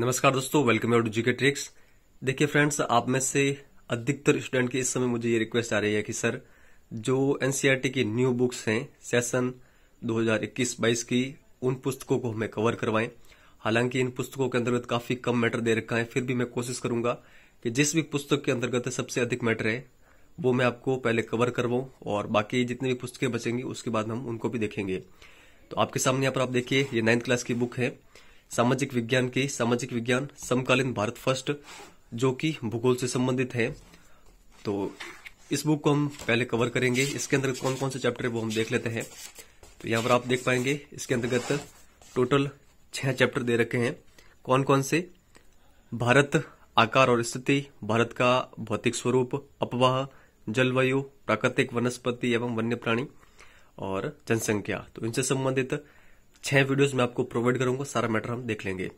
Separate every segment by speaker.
Speaker 1: नमस्कार दोस्तों welcome to GK tricks देखिए फ्रेंड्स आप में से अधिकतर स्टूडेंट की इस समय मुझे ये रिक्वेस्ट आ रही है कि सर जो एनसीईआरटी e की न्यू बुक्स हैं सेशन 2021-22 की उन पुस्तकों को हमें कवर करवाएं हालांकि इन पुस्तकों के अंतर्गत काफी कम मैटर दे रखा है फिर भी मैं कोशिश करूंगा कि जिस भी पुस्तक के अंतर्गत सबसे अधिक मैटर है वो मैं आपको पहले कवर करवाऊं और बाकी जितनी भी पुस्तकें बचेंगी उसके बाद हम उनको भी देखेंगे तो आपके सामने यहाँ पर आप देखिए ये नाइन्थ क्लास की बुक है सामाजिक विज्ञान के सामाजिक विज्ञान समकालीन भारत फर्स्ट जो कि भूगोल से संबंधित है तो इस बुक को हम पहले कवर करेंगे इसके अंदर कौन कौन से चैप्टर है वो हम देख लेते हैं तो यहाँ पर आप देख पाएंगे इसके अंतर्गत टोटल छह चैप्टर दे रखे हैं कौन कौन से भारत आकार और स्थिति भारत का भौतिक स्वरूप अपवाह जलवायु प्राकृतिक वनस्पति एवं वन्य प्राणी और जनसंख्या तो इनसे संबंधित छह वीडियोस में आपको प्रोवाइड करूंगा सारा मैटर हम देख लेंगे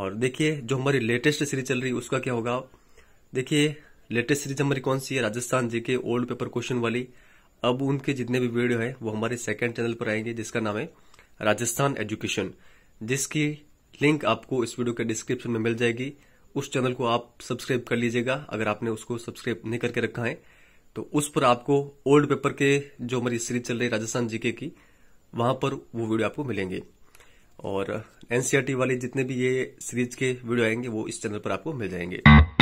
Speaker 1: और देखिए जो हमारी लेटेस्ट सीरीज चल रही है उसका क्या होगा देखिए लेटेस्ट सीरीज हमारी कौन सी है राजस्थान जी के ओल्ड पेपर क्वेश्चन वाली अब उनके जितने भी वीडियो है वो हमारे सेकंड चैनल पर आएंगे जिसका नाम है राजस्थान एजुकेशन जिसकी लिंक आपको इस वीडियो के डिस्क्रिप्शन में मिल जाएगी उस चैनल को आप सब्सक्राइब कर लीजिएगा अगर आपने उसको सब्सक्राइब नहीं करके रखा है तो उस पर आपको ओल्ड पेपर के जो हमारी सीरीज चल रही है राजस्थान जीके की वहां पर वो वीडियो आपको मिलेंगे और एनसीआरटी वाले जितने भी ये सीरीज के वीडियो आएंगे वो इस चैनल पर आपको मिल जाएंगे